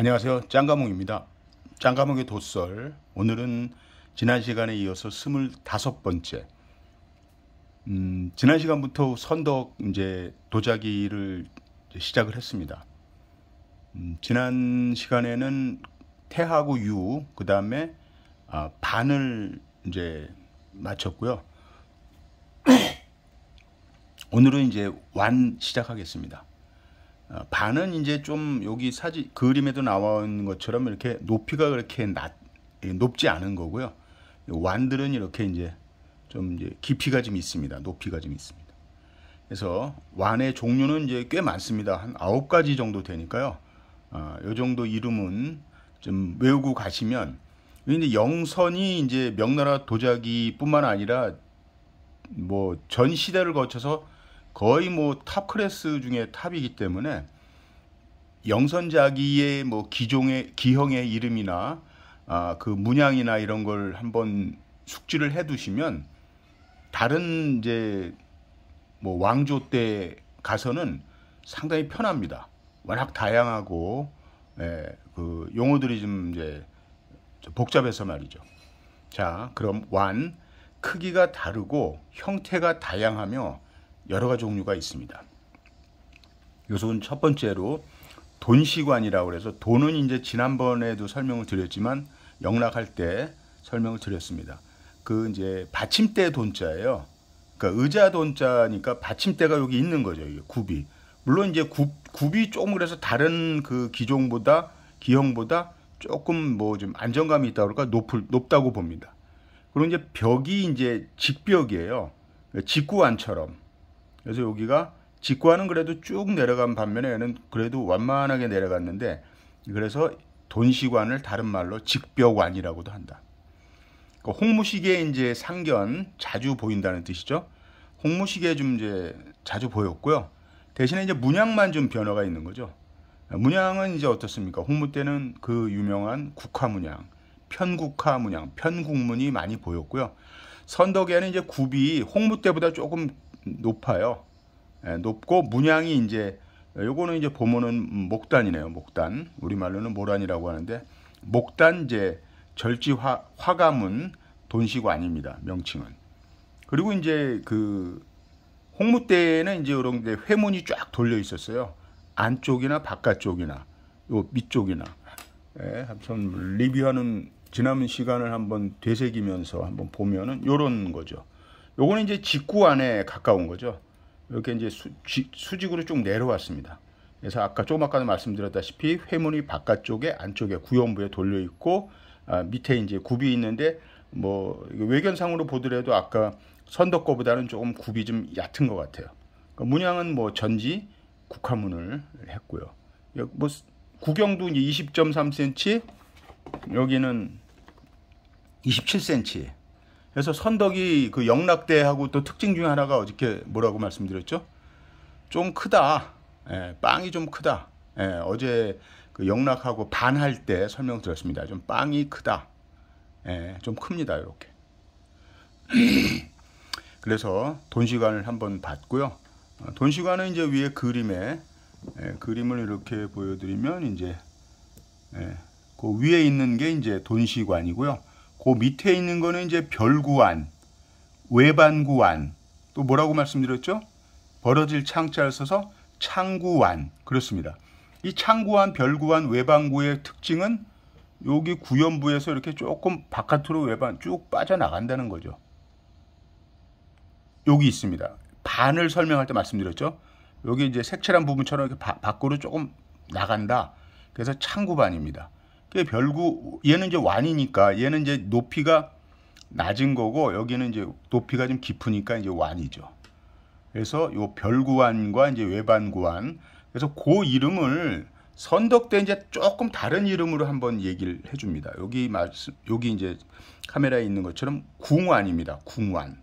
안녕하세요 짱가몽입니다 짱가몽의 돛설 오늘은 지난 시간에 이어서 25번째 음, 지난 시간부터 선덕 이제 도자기를 이제 시작을 했습니다 음, 지난 시간에는 태하고 유 그 다음에 아, 반을 이제 마쳤고요 오늘은 이제 완 시작하겠습니다 어, 반은 이제 좀 여기 사진 그림에도 나와 있는 것처럼 이렇게 높이가 그렇게 낮, 예, 높지 않은 거고요. 완들은 이렇게 이제 좀 이제 깊이가 좀 있습니다. 높이가 좀 있습니다. 그래서 완의 종류는 이제 꽤 많습니다. 한 아홉 가지 정도 되니까요. 아, 요 정도 이름은 좀 외우고 가시면 근데 영선이 이제 명나라 도자기뿐만 아니라 뭐 전 시대를 거쳐서 거의 뭐 탑 클래스 중에 탑이기 때문에 영선자기의 뭐 기종의 기형의 이름이나 아, 그 문양이나 이런 걸 한번 숙지를 해두시면 다른 이제 뭐 왕조 때 가서는 상당히 편합니다. 워낙 다양하고 예, 그 용어들이 좀 이제 복잡해서 말이죠. 자, 그럼 완 크기가 다르고 형태가 다양하며 여러 가지 종류가 있습니다. 요소는 첫 번째로 돈시관이라고 해서 돈은 이제 지난번에도 설명을 드렸지만 영락할 때 설명을 드렸습니다. 그 이제 받침대 돈자예요. 그러니까 의자 돈자니까 받침대가 여기 있는 거죠. 이게 굽이. 물론 이제 굽, 굽이 조금 그래서 다른 그 기종보다 기형보다 조금 뭐 좀 안정감이 있다 그럴까 높을 높다고 봅니다. 그리고 이제 벽이 이제 직벽이에요. 그러니까 직구안처럼 그래서 여기가 직관은 그래도 쭉 내려간 반면에 는 그래도 완만하게 내려갔는데 그래서 돈시관을 다른 말로 직벽관이라고도 한다. 그러니까 홍무시계 이제 상견 자주 보인다는 뜻이죠. 홍무시계 좀 이제 자주 보였고요. 대신에 이제 문양만 좀 변화가 있는 거죠. 문양은 이제 어떻습니까? 홍무 때는 그 유명한 국화 문양, 편국화 문양, 편국문이 많이 보였고요. 선덕에는 이제 굽이 홍무 때보다 조금 높아요. 예, 높고 문양이 이제 요거는 이제 보면은 목단이네요. 목단. 우리말로는 모란이라고 하는데 목단 이제 절지화 화가문 돈시고아닙니다 명칭은. 그리고 이제 그 홍무 대에는 이제 이런 게 회문이 쫙 돌려 있었어요. 안쪽이나 바깥쪽이나 요 밑쪽이나. 예, 한번 리뷰하는 지난 시간을 한번 되새기면서 한번 보면은 요런 거죠. 요거는 이제 직구 안에 가까운 거죠. 이렇게 이제 수, 지, 수직으로 쭉 내려왔습니다. 그래서 아까 조금 아까도 말씀드렸다시피 회문이 바깥쪽에 안쪽에 구연부에 돌려 있고 아, 밑에 이제 굽이 있는데 뭐 외견상으로 보더라도 아까 선덕 거보다는 조금 굽이 좀 얕은 것 같아요. 그러니까 문양은 뭐 전지 국화문을 했고요. 뭐 구경도 이제 20.3cm 여기는 27cm 그래서 선덕이 그 영락대하고 또 특징 중에 하나가 어저께 뭐라고 말씀드렸죠? 좀 크다. 예, 빵이 좀 크다. 예, 어제 그 영락하고 반할 때 설명드렸습니다. 좀 빵이 크다. 예, 좀 큽니다. 이렇게. 그래서 돈 시간을 한번 봤고요. 어, 돈 시간은 이제 위에 그림에 예, 그림을 이렇게 보여드리면 이제 예, 그 위에 있는 게 이제 돈시간이고요 그 밑에 있는 거는 이제 별구안, 외반구안, 또 뭐라고 말씀드렸죠? 벌어질 창자를 써서 창구안 그렇습니다. 이 창구안, 별구안, 외반구의 특징은 여기 구연부에서 이렇게 조금 바깥으로 외반 쭉 빠져나간다는 거죠. 여기 있습니다. 반을 설명할 때 말씀드렸죠. 여기 이제 색칠한 부분처럼 이렇게 바, 밖으로 조금 나간다. 그래서 창구반입니다. 그 별구 얘는 이제 완이니까 얘는 이제 높이가 낮은 거고 여기는 이제 높이가 좀 깊으니까 이제 완이죠. 그래서 요 별구완과 이제 외반구완 그래서 그 이름을 선덕 때 이제 조금 다른 이름으로 한번 얘기를 해줍니다. 여기 말씀 여기 이제 카메라에 있는 것처럼 궁완입니다. 궁완.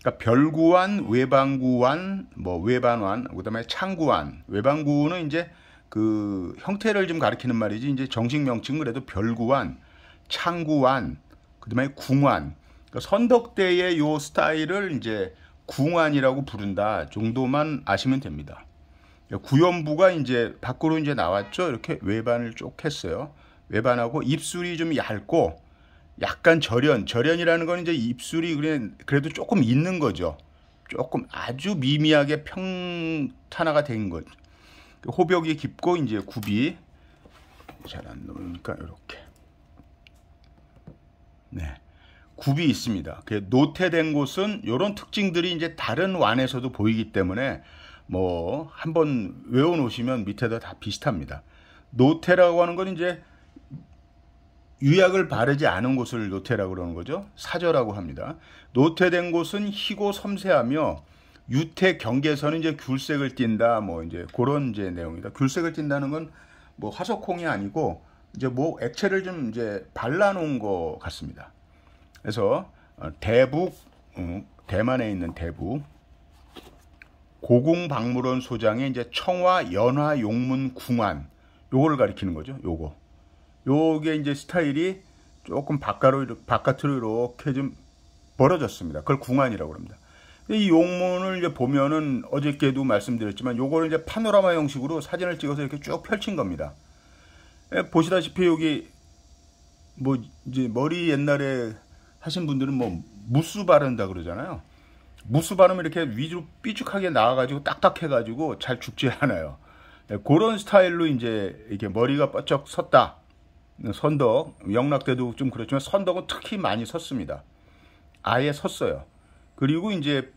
그러니까 별구완, 외반구완뭐 외반완, 그다음에 창구완. 외반구는 이제 그 형태를 좀 가리키는 말이지 이제 정식 명칭 그래도 별구환, 창구환, 그다음에 궁환. 그러니까 선덕대의 요 스타일을 이제 궁환이라고 부른다 정도만 아시면 됩니다. 그러니까 구연부가 이제 밖으로 이제 나왔죠. 이렇게 외반을 쭉 했어요. 외반하고 입술이 좀 얇고 약간 절연, 절연이라는 건 이제 입술이 그래도 조금 있는 거죠. 조금 아주 미미하게 평탄화가 된 것, 호벽이 깊고 이제 굽이 잘안놓으니까 이렇게 네 굽이 있습니다. 노태된 곳은 이런 특징들이 이제 다른 완에서도 보이기 때문에 뭐 한번 외워 놓으시면 밑에다 다 비슷합니다. 노태라고 하는 건 이제 유약을 바르지 않은 곳을 노태라고 그러는 거죠. 사저라고 합니다. 노태된 곳은 희고 섬세하며 유태 경계선은 이제 귤색을 띈다 뭐 이제 그런 이제 내용이다. 귤색을 띈다는 건 뭐 화석콩이 아니고 이제 뭐 액체를 좀 이제 발라놓은 것 같습니다. 그래서 어, 대북 어, 대만에 있는 대북 고궁박물원 소장의 이제 청화 연화 용문 궁안 요거를 가리키는 거죠. 요거 요게 이제 스타일이 조금 바깥으로, 바깥으로 이렇게 좀 벌어졌습니다. 그걸 궁안이라고 합니다. 이 용문을 이제 보면은 어저께도 말씀드렸지만 요거를 이제 파노라마 형식으로 사진을 찍어서 이렇게 쭉 펼친 겁니다. 예, 보시다시피 여기 뭐 이제 머리 옛날에 하신 분들은 뭐 무스 바른다 그러잖아요. 무스 바르면 이렇게 위로 주 삐죽하게 나와가지고 딱딱해가지고 잘 죽지 않아요. 네, 그런 스타일로 이제 이렇게 머리가 뻗쩍 섰다. 선덕, 영락대도 좀 그렇지만 선덕은 특히 많이 섰습니다. 아예 섰어요. 그리고 이제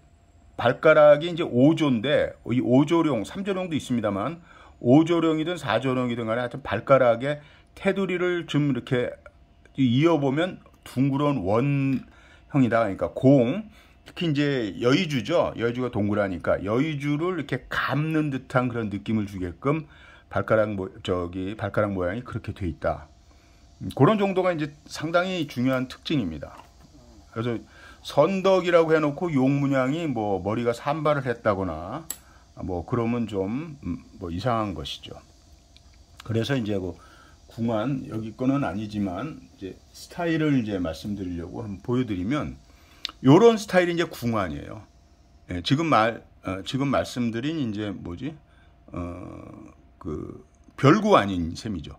발가락이 이제 5조인데 이5조룡3조룡도 있습니다만 5조룡이든4조룡이든 간에 하여튼 발가락에 테두리를 좀 이렇게 이어보면 둥그런 원형이다. 그러니까 공, 특히 이제 여의주죠. 여의주가 동그라니까 여의주를 이렇게 감는 듯한 그런 느낌을 주게끔 발가락 모, 저기 발가락 모양이 그렇게 돼 있다. 음, 그런 정도가 이제 상당히 중요한 특징입니다. 그래서 선덕이라고 해놓고 용문양이 뭐 머리가 산발을 했다거나 뭐 그러면 좀뭐 음, 이상한 것이죠. 그래서 이제 그 궁한 여기 거는 아니지만 이제 스타일을 이제 말씀드리려고 한번 보여드리면 요런 스타일이 이제 궁한이에요. 예, 지금 말 어, 지금 말씀드린 이제 뭐지 어그 별구 아닌 셈이죠.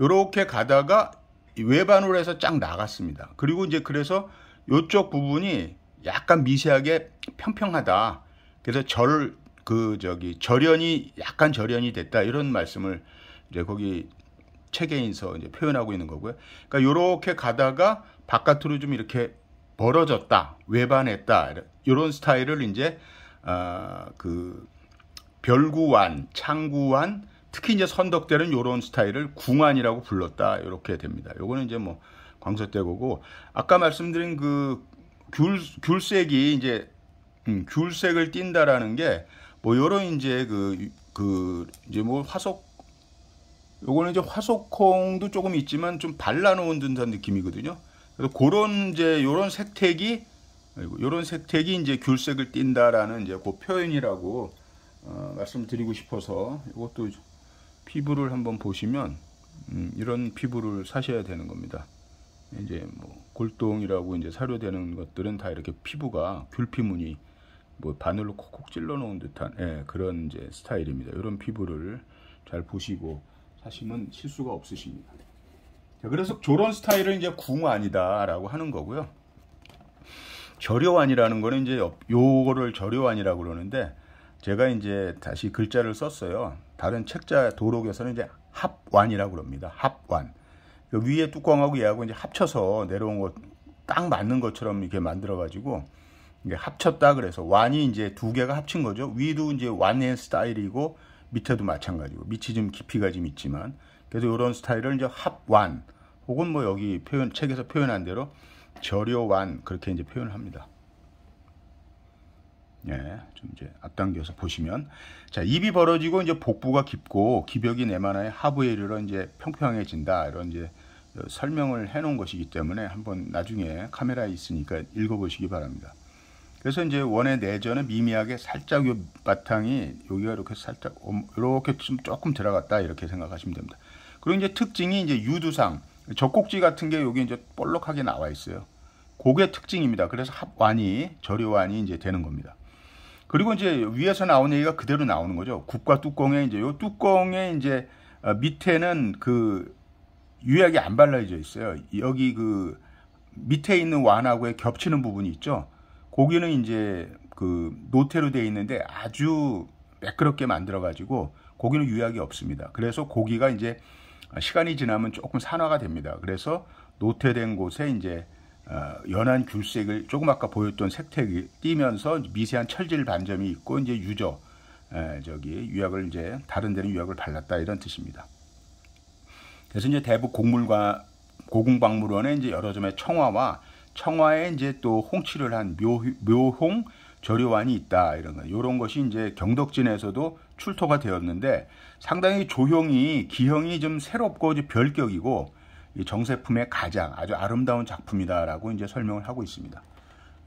요렇게 가다가 외반으로 해서 쫙 나갔습니다. 그리고 이제 그래서 이쪽 부분이 약간 미세하게 평평하다. 그래서 절, 그, 저기, 절연이, 약간 절연이 됐다. 이런 말씀을 이제 거기 체계인서 이제 표현하고 있는 거고요. 그러니까 요렇게 가다가 바깥으로 좀 이렇게 벌어졌다. 외반했다. 이런 스타일을 이제, 아, 그, 별구완, 창구완, 특히 이제 선덕대는 요런 스타일을 궁안이라고 불렀다. 이렇게 됩니다. 요거는 이제 뭐, 광설대고고 아까 말씀드린 그 귤, 귤색이 이제 음, 귤색을 띈다라는 게 뭐 요런 이제 그그 그 이제 뭐 화석 요거는 이제 화석콩도 조금 있지만 좀 발라놓은 듯한 느낌이거든요. 그래서 그런 이제 요런 색택이 요런 색택이 이제 귤색을 띈다라는 이제 그 표현이라고 어, 말씀드리고 싶어서 이것도 피부를 한번 보시면 음, 이런 피부를 사셔야 되는 겁니다. 이제 뭐 골동이라고 이제 사료되는 것들은 다 이렇게 피부가 귤피문이뭐 바늘로 콕콕 찔러 놓은 듯한 예, 그런 이제 스타일입니다. 이런 피부를 잘 보시고 사시면 실수가 없으십니다. 자, 그래서 저런 스타일은 이제 궁안이다라고 하는 거고요. 절요완이라는 거는 이제 요거를 절요완이라고 그러는데 제가 이제 다시 글자를 썼어요. 다른 책자 도록에서는 이제 합완이라고 그럽니다. 합완. 위에 뚜껑하고 얘하고 이제 합쳐서 내려온 것 딱 맞는 것처럼 이렇게 만들어 가지고 이게 합쳤다 그래서 완이 이제 두 개가 합친 거죠. 위도 이제 완의 스타일이고 밑에도 마찬가지고 밑이 좀 깊이가 좀 있지만 그래서 이런 스타일을 이제 합완 혹은 뭐 여기 표현 책에서 표현한 대로 절여완 그렇게 이제 표현을 합니다. 예, 좀 이제 앞당겨서 보시면 자 입이 벌어지고 이제 복부가 깊고 기벽이 내만하에 하부에 이르러 이제 평평해진다 이런 이제 설명을 해놓은 것이기 때문에 한번 나중에 카메라에 있으니까 읽어보시기 바랍니다. 그래서 이제 원의 내전은 미미하게 살짝 요 바탕이 여기가 이렇게 살짝 이렇게 좀 조금 들어갔다 이렇게 생각하시면 됩니다. 그리고 이제 특징이 이제 유두상 젖꼭지 같은 게 여기 이제 볼록하게 나와 있어요. 그게 특징입니다. 그래서 합완이 절요완이 이제 되는 겁니다. 그리고 이제 위에서 나온 얘기가 그대로 나오는 거죠. 국과 뚜껑에 이제 요 뚜껑에 이제 어, 밑에는 그 유약이 안 발라져 있어요. 여기 그 밑에 있는 완하고의 겹치는 부분이 있죠. 고기는 이제 그 노태로 되어 있는데 아주 매끄럽게 만들어 가지고 고기는 유약이 없습니다. 그래서 고기가 이제 시간이 지나면 조금 산화가 됩니다. 그래서 노태된 곳에 이제 어, 연한 귤색을 조금 아까 보였던 색택이 띄면서 미세한 철질 반점이 있고 이제 유저 저기 유약을 이제 다른 데는 유약을 발랐다 이런 뜻입니다. 그래서 이제 대북 곡물과 고궁박물원에 이제 여러 점의 청화와 청화에 이제 또 홍치를 한 묘, 묘홍 저료관이 있다 이런 거 이런 것이 이제 경덕진에서도 출토가 되었는데 상당히 조형이 기형이 좀 새롭고 별격이고 정세품의 가장 아주 아름다운 작품이다라고 이제 설명을 하고 있습니다.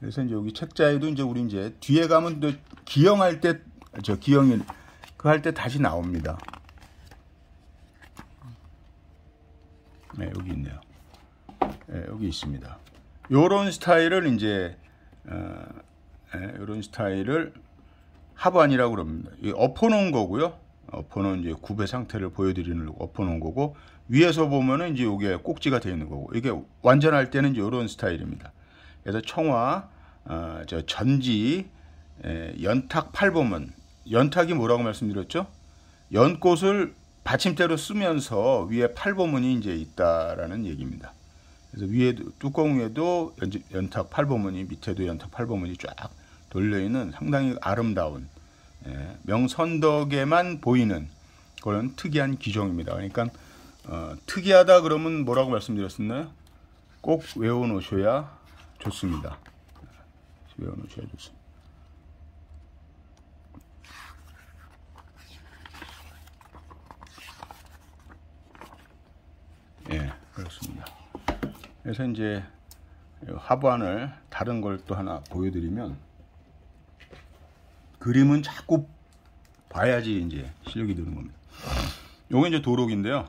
그래서 이제 여기 책자에도 이제 우리 이제 뒤에 가면 또 기형할 때 저 기형인 그할 때 다시 나옵니다. 네, 여기 있네요. 네, 여기 있습니다. 요런 스타일을 이제 어, 네, 요런 스타일을 하반이라고 그럽니다. 엎어놓은 거고요. 엎어놓은 이제 구배 상태를 보여드리는 엎어놓은 거고 위에서 보면은 이제 이게 꼭지가 되어 있는 거고 이게 완전할 때는 이런 스타일입니다. 그래서 청와 어, 저 전지, 에, 예, 연탁 팔보은 연탁이 뭐라고 말씀드렸죠? 연꽃을 받침대로 쓰면서 위에 팔보문이 이제 있다라는 얘기입니다. 그래서 위에 뚜껑 위에도 연, 탁 팔보문이 밑에도 연탁 팔보문이 쫙 돌려 있는 상당히 아름다운 예, 명선덕에만 보이는 그런 특이한 기종입니다. 그러니까 어, 특이하다 그러면 뭐라고 말씀드렸었나요? 꼭 외워놓으셔야 좋습니다. 외워놓으셔야 좋습니다. 그렇습니다. 그래서 이제 하부을 다른 걸 또 하나 보여드리면 그림은 자꾸 봐야지 이제 실력이 느는 겁니다. 요게 이제 도록인데요.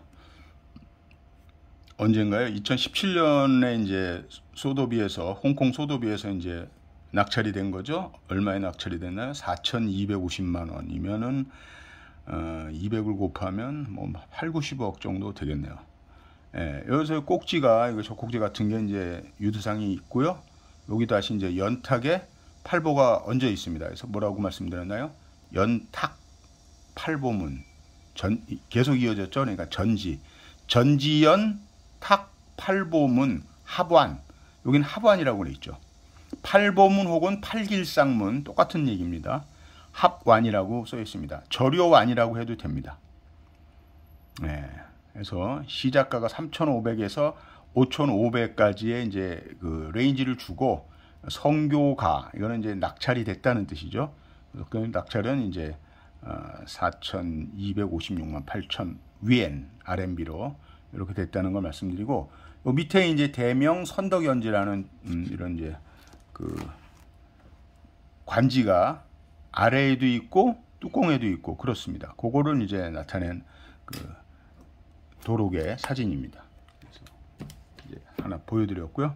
언젠가요? 2017년에 이제 소도비에서 홍콩 소도비에서 이제 낙찰이 된 거죠. 얼마에 낙찰이 됐나요? 4,250만 원이면은 어, 200을 곱하면 뭐 8, 90억 정도 되겠네요. 예, 여기서 꼭지가 이거 적꼭지 같은 게 이제 유두상이 있고요. 여기 다시 이제 연탁에 팔보가 얹어 있습니다. 그래서 뭐라고 말씀드렸나요? 연탁 팔보문 전 계속 이어졌죠. 그러니까 전지 전지연 탁 팔보문 합완 여긴 합완이라고 돼 있죠. 팔보문 혹은 팔길상문 똑같은 얘기입니다. 합완이라고 써 있습니다. 절요완이라고 해도 됩니다. 네. 그래서 시작가가 3,500에서 5,500까지의 이제 그 레인지를 주고 성교가 이거는 이제 낙찰이 됐다는 뜻이죠. 그 낙찰은 이제 4,256만 어, 8천 위엔 RMB로 이렇게 됐다는 걸 말씀드리고 요 밑에 이제 대명 선덕연지라는 음, 이런 이제 그 관지가 아래에도 있고 뚜껑에도 있고 그렇습니다. 그거를 이제 나타낸 그 도록의 사진입니다. 그래서 이제 하나 보여드렸고요.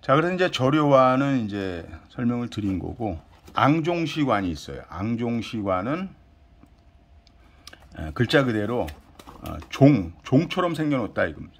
자, 그래서 이제 저료와는 이제 설명을 드린 거고 앙종시관이 있어요. 앙종시관은 글자 그대로 어, 종, 종처럼 생겨놓다 이겁니다.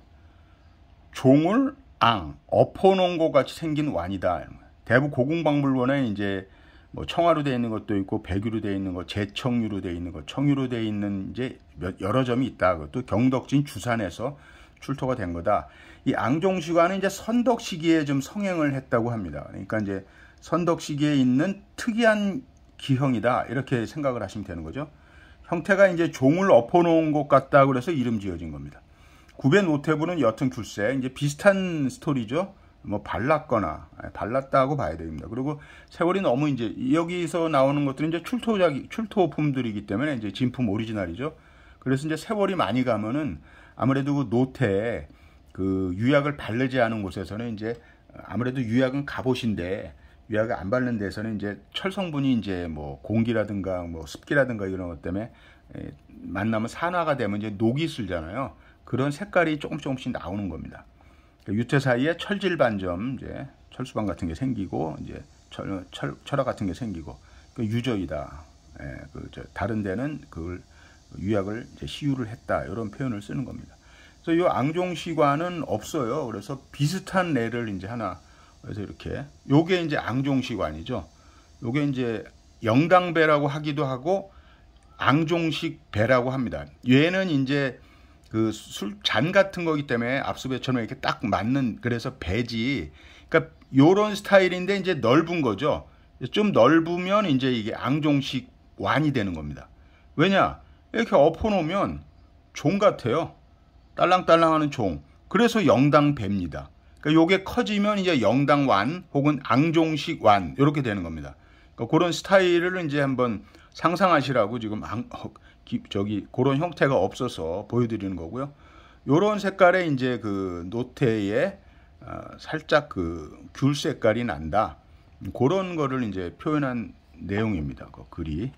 종을 앙, 엎어놓은 것 같이 생긴 완이다. 대부 고궁박물원에 이제 뭐 청화로 되어 있는 것도 있고 백유로 되어 있는 것, 재청유로 되어 있는 것, 청유로 되어 있는 이제 여러 점이 있다. 그것도 경덕진 주산에서 출토가 된 거다. 이 앙종시관은 이제 선덕 시기에 좀 성행을 했다고 합니다. 그러니까 이제 선덕 시기에 있는 특이한 기형이다. 이렇게 생각을 하시면 되는 거죠. 형태가 이제 종을 엎어놓은 것 같다 그래서 이름 지어진 겁니다. 구벤 노태부는 여튼 귤세 이제 비슷한 스토리죠. 뭐 발랐거나 예, 발랐다고 봐야 됩니다. 그리고 세월이 너무 이제 여기서 나오는 것들은 이제 출토작 출토품들이기 때문에 이제 진품 오리지널이죠. 그래서 이제 세월이 많이 가면은 아무래도 그노태그 유약을 바르지 않은 곳에서는 이제 아무래도 유약은 갑옷인데 유약을 안 바른 데서는 이제 철성분이 이제 뭐 공기라든가 뭐 습기라든가 이런 것 때문에 예, 만나면 산화가 되면 이제 녹이 쓸잖아요. 그런 색깔이 조금 조금씩 나오는 겁니다. 유태 사이에 철질 반점, 이제 철수반 같은 게 생기고 이제 철, 철 철화 같은 게 생기고 그 유저이다. 예, 그 다른 데는 그걸 유약을 시유를 했다 이런 표현을 쓰는 겁니다. 그래서 이 앙종시관은 없어요. 그래서 비슷한 레를 이제 하나 그래서 이렇게 요게 이제 앙종시관이죠. 요게 이제 영당배라고 하기도 하고 앙종식 배라고 합니다. 얘는 이제 그술잔 같은 거기 때문에 압수배처럼 이렇게 딱 맞는 그래서 배지 그러니까 요런 스타일인데 이제 넓은 거죠. 좀 넓으면 이제 이게 앙종식 완이 되는 겁니다. 왜냐? 이렇게 엎어놓으면 종 같아요. 딸랑딸랑 하는 종. 그래서 영당 배입니다. 그러니까 요게 커지면 이제 영당 완 혹은 앙종식 완 이렇게 되는 겁니다. 그러니까 그런 스타일을 이제 한번 상상하시라고 지금 앙, 어, 기, 저기 그런 형태가 없어서 보여드리는 거고요. 요런 색깔의 이제 그 노태에 어, 아, 살짝 그 귤 색깔이 난다. 그런 거를 이제 표현한 내용입니다. 그 글이.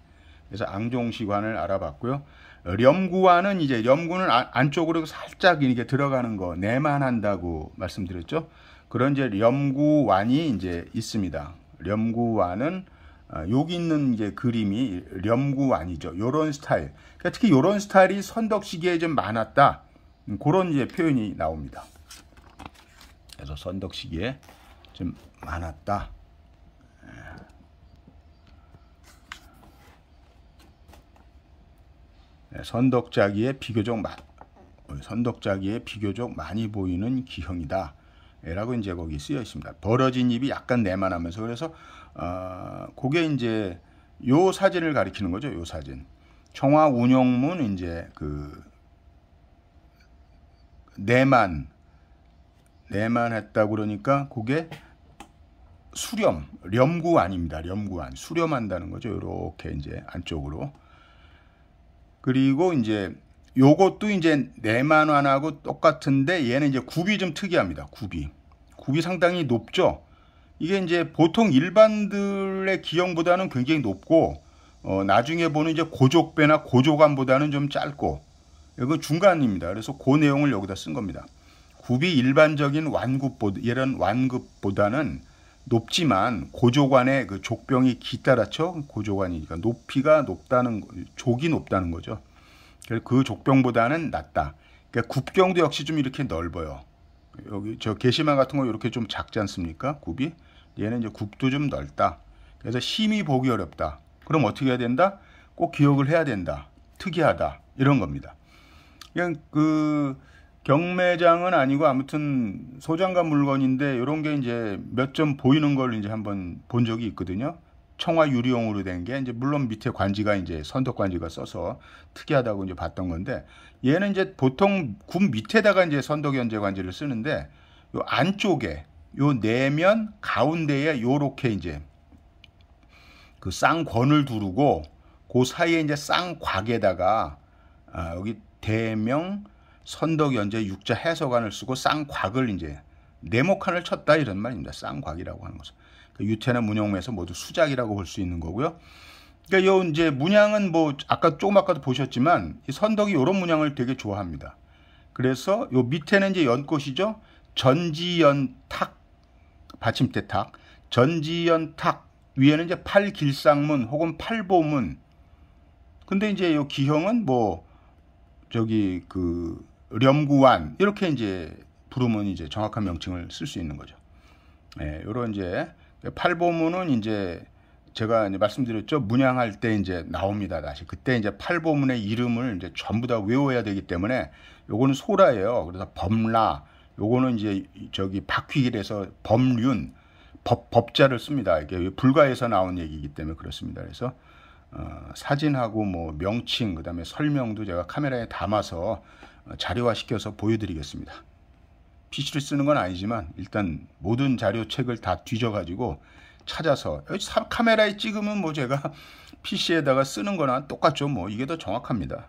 그래서 앙종시관을 알아봤고요. 렴구와는 이제 렴구는 아, 안쪽으로 살짝 이렇게 들어가는 거 내만 한다고 말씀드렸죠. 그런 이제 렴구완이 이제 있습니다. 렴구완은 여기 아, 있는 이제 그림이 렴구아니죠 요런 스타일. 그러니까 특히 요런 스타일이 선덕시기에 좀 많았다. 음, 그런 이제 표현이 나옵니다. 그래서 선덕시기에 좀 많았다. 예. 예, 선덕자기에 비교적 마, 선덕자기에 비교적 많이 보이는 기형이다. 라고 이제 거기 쓰여 있습니다. 벌어진 입이 약간 내만하면서 그래서 어, 그게 이제 요 사진을 가리키는 거죠. 요 사진. 청와 운영문 이제 그 내만 내만 했다 그러니까 그게 수렴, 렴구아닙니다 렴구안. 수렴한다는 거죠. 이렇게 이제 안쪽으로. 그리고 이제 요것도 이제 내만환하고 똑같은데 얘는 이제 굽이 좀 특이합니다. 굽이. 굽이 상당히 높죠. 이게 이제 보통 일반들의 기형보다는 굉장히 높고 어, 나중에 보는 이제 고족배나 고조감보다는 좀 짧고 이건 중간입니다. 그래서 그 내용을 여기다 쓴 겁니다. 굽이 일반적인 완급보다 이런 완급보다는 높지만 고조관의 그 족병이 깃따라죠 고조관이니까 높이가 높다는 족이 높다는 거죠. 그래서 그 족병보다는 낮다. 그러니까 굽경도 역시 좀 이렇게 넓어요. 여기 저 게시판 같은 거 이렇게 좀 작지 않습니까? 굽이 얘는 이제 굽도 좀 넓다. 그래서 심히 보기 어렵다. 그럼 어떻게 해야 된다? 꼭 기억을 해야 된다. 특이하다. 이런 겁니다. 그냥 그 경매장은 아니고 아무튼 소장관 물건인데 이런 게 이제 몇 점 보이는 걸 이제 한번 본 적이 있거든요. 청화 유리용으로 된 게 이제 물론 밑에 관지가 이제 선덕 관지가 써서 특이하다고 이제 봤던 건데 얘는 이제 보통 굽 밑에다가 이제 선덕 연재 관지를 쓰는데 요 안쪽에 요 내면 가운데에 요렇게 이제 그 쌍권을 두르고 그 사이에 이제 쌍곽에다가 아, 여기 대명 선덕연제 육자 해석안을 쓰고 쌍곽을 이제 네모칸을 쳤다 이런 말입니다. 쌍곽이라고 하는 것은 그 유태나 문용에서 모두 수작이라고 볼 수 있는 거고요. 그러니까 요 이제 문양은 뭐 아까 조금 아까도 보셨지만 이 선덕이 요런 문양을 되게 좋아합니다. 그래서 요 밑에는 이제 연꽃이죠. 전지연탁 받침대 탁, 전지현 탁 위에는 이제 팔길상문 혹은 팔보문. 근데 이제 요 기형은 뭐 저기 그 렴구완 이렇게 이제 부르면 이제 정확한 명칭을 쓸 수 있는 거죠. 예, 요런 이제 팔보문은 이제 제가 이제 말씀드렸죠. 문양할 때 이제 나옵니다. 다시. 그때 이제 팔보문의 이름을 이제 전부 다 외워야 되기 때문에 요거는 소라예요. 그래서 범라, 요거는 이제 저기 박휘길에서 법륜 법, 법자를 씁니다. 이게 불가에서 나온 얘기이기 때문에 그렇습니다. 그래서 어, 사진하고 뭐 명칭 그다음에 설명도 제가 카메라에 담아서 어, 자료화 시켜서 보여드리겠습니다. PC를 쓰는 건 아니지만 일단 모든 자료책을 다 뒤져가지고 찾아서 카메라에 찍으면 뭐 제가 PC에다가 쓰는 거나 똑같죠. 뭐 이게 더 정확합니다.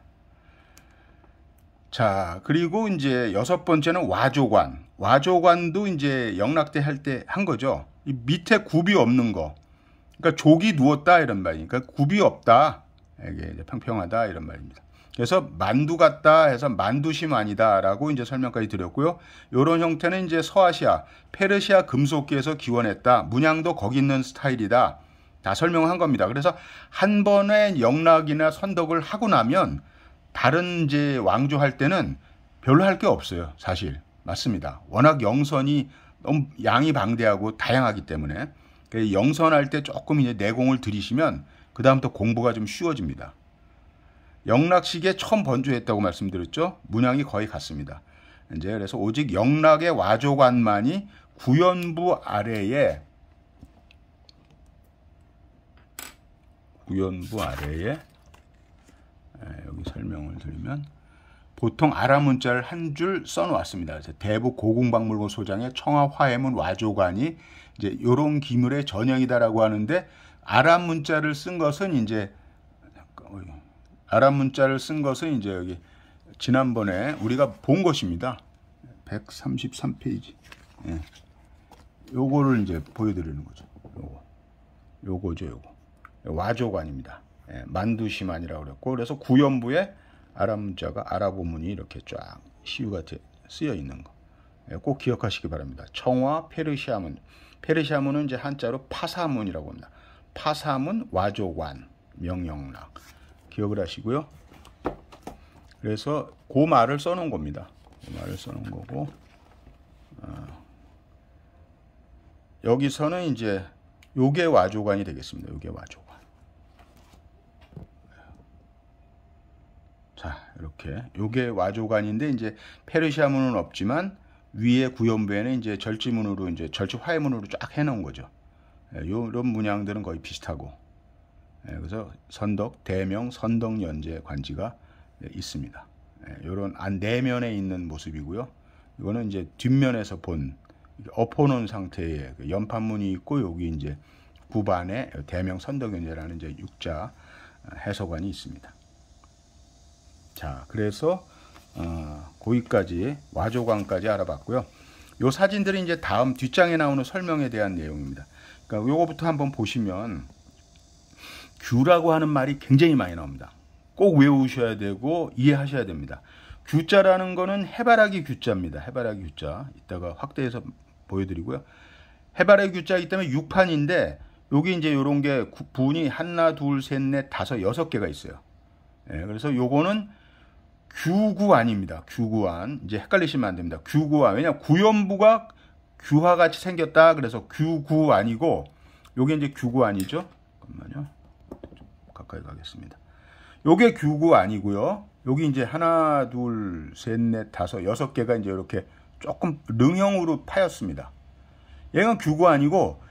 자, 그리고 이제 여섯 번째는 와조관. 와조관도 이제 영락대 할 때 한 거죠. 이 밑에 굽이 없는 거. 그러니까 조기 누웠다 이런 말이니까 그러니까 굽이 없다. 이게 평평하다 이런 말입니다. 그래서 만두 같다 해서 만두심 아니다라고 이제 설명까지 드렸고요. 요런 형태는 이제 서아시아, 페르시아 금속기에서 기원했다. 문양도 거기 있는 스타일이다. 다 설명한 을 겁니다. 그래서 한 번의 영락이나 선덕을 하고 나면 다른 이제 왕조 할 때는 별로 할 게 없어요. 사실. 맞습니다. 워낙 영선이 너무 양이 방대하고 다양하기 때문에 영선할 때 조금 이제 내공을 들이시면 그다음부터 공부가 좀 쉬워집니다. 영락시에 처음 번조했다고 말씀드렸죠. 문양이 거의 같습니다. 이제 그래서 오직 영락의 와조관만이 구연부 아래에 구연부 아래에 예, 여기 설명을 드리면 보통 아라 문자를 한 줄 써놓았습니다. 대북 고궁박물관 소장의 청하 화해문 와조관이 이제 요런 기물의 전형이다라고 하는데 아랍 문자를 쓴 것은 이제 아랍 문자를 쓴 것은 이제 여기 지난번에 우리가 본 것입니다. 133페이지. 예. 요거를 이제 보여드리는 거죠. 요거. 요거죠, 요거. 와조관입니다. 예, 만두시만이라고 그랬고 그래서 구연부에 아랍 자가 아랍어 문이 이렇게 쫙 시유가 쓰여 있는 거. 예, 꼭 기억하시기 바랍니다. 청와 페르시아문. 페르시아문은 이제 한자로 파사문이라고 합니다. 파사문, 와조관, 명령락. 기억을 하시고요. 그래서 그 말을 써놓은 겁니다. 그 말을 써놓은 거고. 어. 여기서는 이제 요게 와조관이 되겠습니다. 요게 와조. 자 이렇게 요게 와조관인데 이제 페르시아 문은 없지만 위에 구연부에는 이제 절지문으로 이제 절지화해문으로 쫙 해놓은 거죠. 예, 이런 문양들은 거의 비슷하고 예, 그래서 선덕 대명 선덕 연제 관지가 예, 있습니다. 이런 예, 안 내면에 있는 모습이고요. 이거는 이제 뒷면에서 본 엎어놓은 상태의 그 연판문이 있고 여기 이제 구반에 대명 선덕연제라는 이제 육자 해소관이 있습니다. 자, 그래서 어, 고위까지 와조광까지 알아봤고요. 요 사진들이 이제 다음 뒷장에 나오는 설명에 대한 내용입니다. 그러니까 요거부터 한번 보시면 규라고 하는 말이 굉장히 많이 나옵니다. 꼭 외우셔야 되고 이해하셔야 됩니다. 규자라는 거는 해바라기 규자입니다. 해바라기 규자. 이따가 확대해서 보여드리고요. 해바라기 규자이기 때문에 6판인데 여기 이제 요런게 분이 하나, 둘, 셋, 넷, 다섯, 여섯 개가 있어요. 예, 그래서 요거는 규구안입니다. 규구안. 이제 헷갈리시면 안 됩니다. 규구안. 왜냐 구연부가 규화 같이 생겼다. 그래서 규구안이고 요게 이제 규구안이죠. 잠깐만요. 좀 가까이 가겠습니다. 요게 규구안이고요. 여기 이제 하나, 둘, 셋, 넷, 다섯, 여섯 개가 이제 이렇게 조금 능형으로 파였습니다. 얘는 규구안이고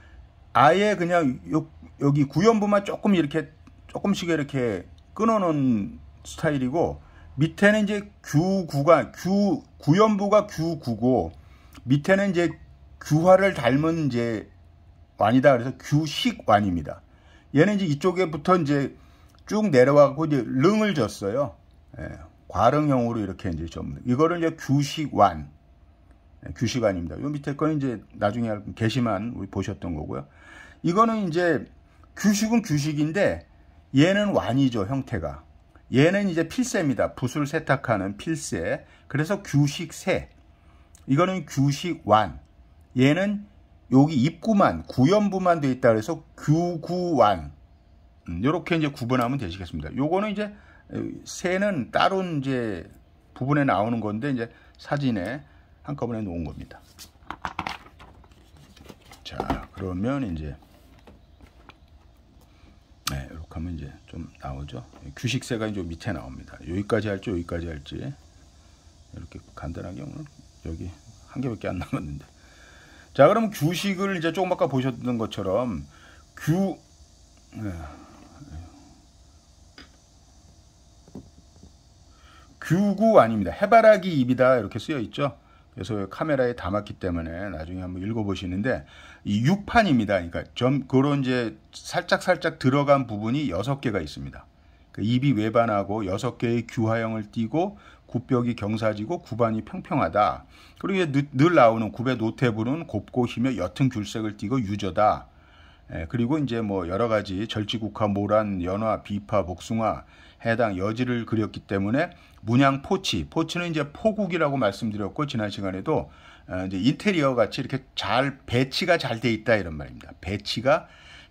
아예 그냥 요, 여기 구연부만 조금 이렇게 조금씩 이렇게 끊어놓은 스타일이고 밑에는 이제 규구가 규 구연부가 규구고 밑에는 이제 규화를 닮은 이제 완이다 그래서 규식완입니다. 얘는 이제 이쪽에부터 이제 쭉 내려와고 이제 릉을 졌어요 예, 과릉형으로 이렇게 이제 접는 이거를 이제 규식완 예, 규식완입니다. 요 밑에 거는 이제 나중에 게시만 우리 보셨던 거고요. 이거는 이제 규식은 규식인데 얘는 완이죠 형태가 얘는 이제 필세입니다. 붓을 세탁하는 필세. 그래서 규식세. 이거는 규식완. 얘는 여기 입구만 구연부만 돼 있다 그래서 규구완. 이렇게 음, 이제 구분하면 되시겠습니다. 요거는 이제 세는 따로 이제 부분에 나오는 건데 이제 사진에 한꺼번에 놓은 겁니다. 자, 그러면 이제 네, 이렇게 하면 이제 좀 나오죠. 규식세가 이제 밑에 나옵니다. 여기까지 할지 여기까지 할지 이렇게 간단하게 오늘 여기 한 개밖에 안 남았는데. 자, 그럼 규식을 이제 조금 아까 보셨던 것처럼 규 네. 규구 아닙니다. 해바라기 잎이다 이렇게 쓰여 있죠. 그래서 카메라에 담았기 때문에 나중에 한번 읽어보시는데 이 6판입니다. 그러니까 점 그런 이제 살짝 살짝 들어간 부분이 6개가 있습니다. 그 입이 외반하고 6개의 규화형을 띠고 굽벽이 경사지고 구반이 평평하다. 그리고 늘, 늘 나오는 굽의 노태부는 곱고 힘며 옅은 귤색을 띠고 유저다. 예, 그리고 이제 뭐 여러 가지 절지국화, 모란, 연화, 비파, 복숭아 해당 여지를 그렸기 때문에 문양 포치, 포치는 이제 포국이라고 말씀드렸고 지난 시간에도 어, 이제 인테리어 같이 이렇게 잘 배치가 잘 돼 있다 이런 말입니다. 배치가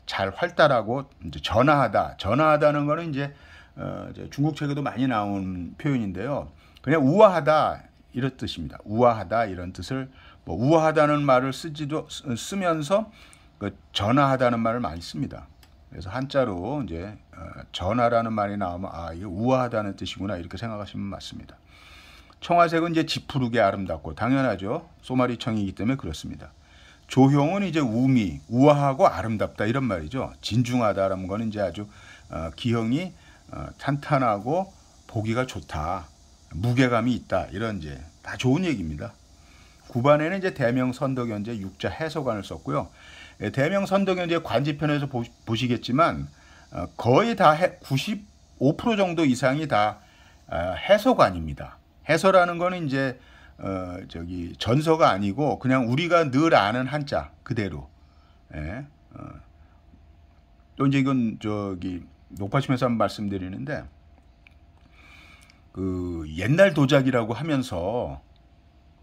잘 활달하고 이제 전화하다, 전화하다는 거는 이제, 어 이제 중국 책에도 많이 나온 표현인데요. 그냥 우아하다 이런 뜻입니다. 우아하다 이런 뜻을 뭐 우아하다는 말을 쓰지도 쓰면서 그 전화하다는 말을 많이 씁니다. 그래서 한자로 이제 어, 전하라는 말이 나오면 아 이게 우아하다는 뜻이구나 이렇게 생각하시면 맞습니다. 청아색은 이제 지푸르게 아름답고 당연하죠. 소마리청이기 때문에 그렇습니다. 조형은 이제 우미, 우아하고 아름답다 이런 말이죠. 진중하다라는 건 이제 아주 어, 기형이 어, 탄탄하고 보기가 좋다, 무게감이 있다 이런 이제 다 좋은 얘기입니다. 구반에는 이제 대명 선덕 현재 육자 해소관을 썼고요. 예, 대명 선덕연제 관지편에서 보시겠지만 어, 거의 다 95% 정도 이상이 다 아, 해소관입니다. 해소라는 거는 이제 어 저기 전서가 아니고 그냥 우리가 늘 아는 한자 그대로. 예. 어. 또 이제 이건 저기 높아심에서 한번 말씀드리는데 그 옛날 도자기라고 하면서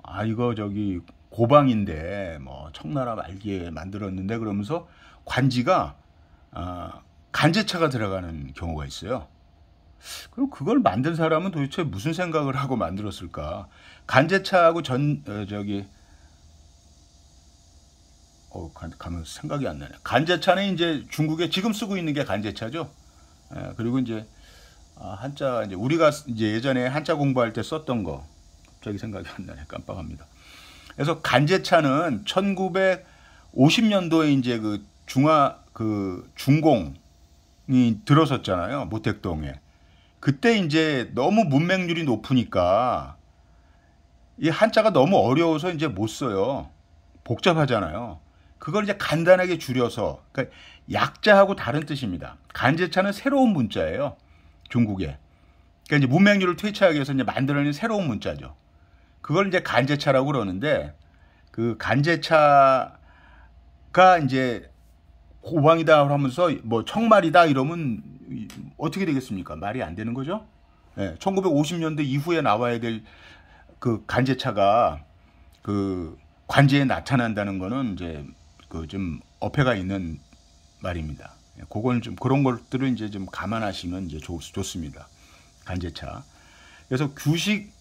아 이거 저기 고방인데 뭐 청나라 말기에 만들었는데 그러면서 관지가 아, 간제차가 들어가는 경우가 있어요. 그럼 그걸 만든 사람은 도대체 무슨 생각을 하고 만들었을까? 간제차하고 전 어, 저기 어 가면 생각이 안 나네. 간제차는 이제 중국에 지금 쓰고 있는 게 간제차죠. 예, 그리고 이제 아, 한자 이제 우리가 이제 예전에 한자 공부할 때 썼던 거 갑자기 생각이 안 나네. 깜빡합니다. 그래서 간제차는 1950년도에 이제 그 중화 그 중공이 들어섰잖아요. 모택동에. 그때 이제 너무 문맹률이 높으니까 이 한자가 너무 어려워서 이제 못 써요. 복잡하잖아요. 그걸 이제 간단하게 줄여서 그러니까 약자하고 다른 뜻입니다. 간제차는 새로운 문자예요. 중국에. 그러니까 이제 문맹률을 퇴치하기 위해서 이제 만들어낸 새로운 문자죠. 그걸 이제 간제차라고 그러는데 그 간제차가 이제 고방이다 하면서 뭐 청말이다 이러면 어떻게 되겠습니까? 말이 안 되는 거죠. 네, 예, 1950년대 이후에 나와야 될 그 간제차가 그 관제에 나타난다는 거는 이제 그 좀 어폐가 있는 말입니다. 예, 그건 좀 그런 것들을 이제 좀 감안하시면 이제 좋, 습니다 간제차. 그래서 규식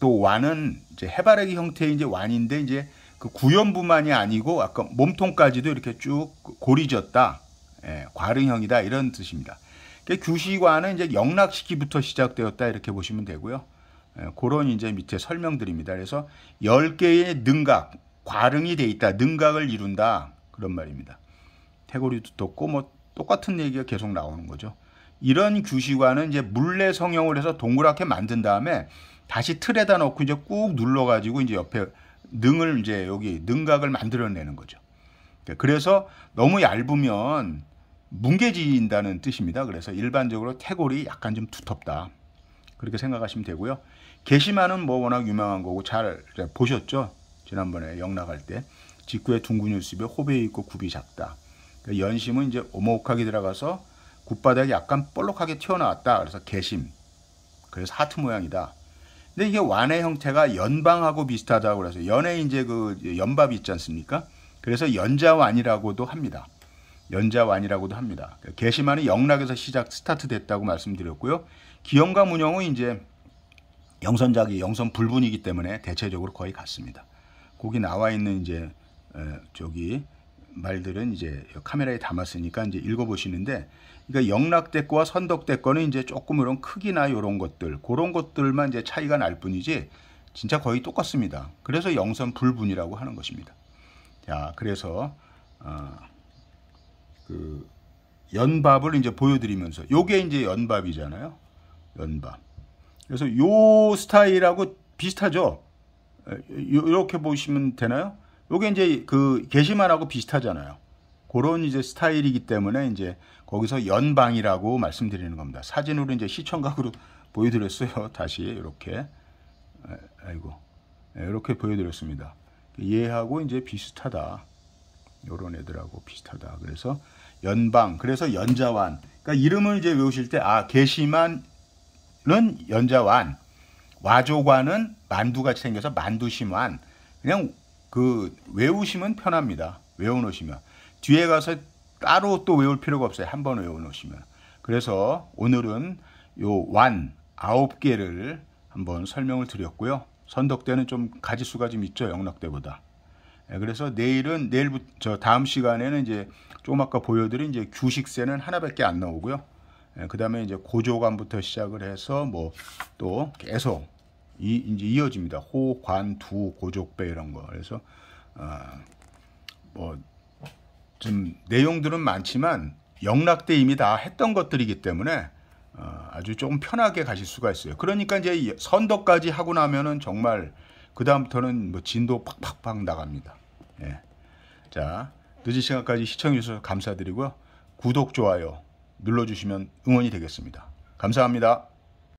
또 완은 이제 해바라기 형태의 이제 완인데 이제 그 구연부만이 아니고 아까 몸통까지도 이렇게 쭉 고리졌다. 예, 과릉형이다 이런 뜻입니다. 그러니까 규시관은 이제 영락시기부터 시작되었다 이렇게 보시면 되고요. 예, 그런 이제 밑에 설명드립니다. 그래서 10개의 능각, 과릉이 돼 있다. 능각을 이룬다. 그런 말입니다. 태고리도 돋고 뭐 똑같은 얘기가 계속 나오는 거죠. 이런 규시관은 이제 물레 성형을 해서 동그랗게 만든 다음에 다시 틀에다 놓고 이제 꾹 눌러가지고 이제 옆에 능을 이제 여기 능각을 만들어내는 거죠. 그러니까 그래서 너무 얇으면 뭉개진다는 뜻입니다. 그래서 일반적으로 태골이 약간 좀 두텁다. 그렇게 생각하시면 되고요. 게시마는뭐 워낙 유명한 거고 잘 보셨죠? 지난번에 영락할 때. 직구의 둥근 유습에 호배 있고 굽이 작다. 그러니까 연심은 이제 오목하게 들어가서 굽바닥이 약간 볼록하게 튀어나왔다. 그래서 게심 그래서 하트 모양이다. 근데 이게 완의 형태가 연방하고 비슷하다고 그래서 연에 이제 그 연밥이 있지 않습니까? 그래서 연자완이라고도 합니다. 연자완이라고도 합니다. 게시만이 영락에서 시작 스타트 됐다고 말씀드렸고요. 기영과 문영은 이제 영선작이 영선 불분이기 때문에 대체적으로 거의 같습니다. 거기 나와 있는 이제 저기 말들은 이제 카메라에 담았으니까 이제 읽어보시는데, 그러니까 영락대과와 선덕대과는 이제 조금 이런 크기나 이런 것들, 그런 것들만 이제 차이가 날 뿐이지, 진짜 거의 똑같습니다. 그래서 영선 불분이라고 하는 것입니다. 자, 그래서, 어, 그, 연밥을 이제 보여드리면서, 요게 이제 연밥이잖아요. 연밥. 그래서 요 스타일하고 비슷하죠? 이렇게 보시면 되나요? 요게 이제 그 게시만하고 비슷하잖아요. 그런 이제 스타일이기 때문에 이제 거기서 연방이라고 말씀드리는 겁니다. 사진으로 이제 시청각으로 보여드렸어요. 다시 이렇게 아이고 네, 이렇게 보여드렸습니다. 얘하고 이제 비슷하다. 요런 애들하고 비슷하다. 그래서 연방, 그래서 연자완. 그러니까 이름을 이제 외우실 때, 아, 게시만은 연자완, 와조관은 만두같이 생겨서 만두심완. 그냥 그 외우시면 편합니다. 외워놓으시면. 뒤에 가서 따로 또 외울 필요가 없어요. 한 번 외워놓으시면. 그래서 오늘은 요 완 아홉 개를 한번 설명을 드렸고요. 선덕대는 좀 가지수가 좀 있죠. 영락대보다. 예, 그래서 내일은 내일부터 저 다음 시간에는 이제 조금 아까 보여드린 이제 규식세는 하나밖에 안 나오고요. 예, 그 다음에 이제 고조관부터 시작을 해서 뭐 또 계속 이 이제 이어집니다. 호, 관, 두, 고족배 이런 거. 그래서 어뭐좀 아, 내용들은 많지만 영락대 이미 다 했던 것들이기 때문에 어, 아주 조금 편하게 가실 수가 있어요. 그러니까 이제 선덕까지 하고 나면은 정말 그 다음부터는 뭐 진도 팍팍팍 나갑니다. 예. 자 늦은 시간까지 시청해 주셔서 감사드리고요. 구독 좋아요 눌러주시면 응원이 되겠습니다. 감사합니다.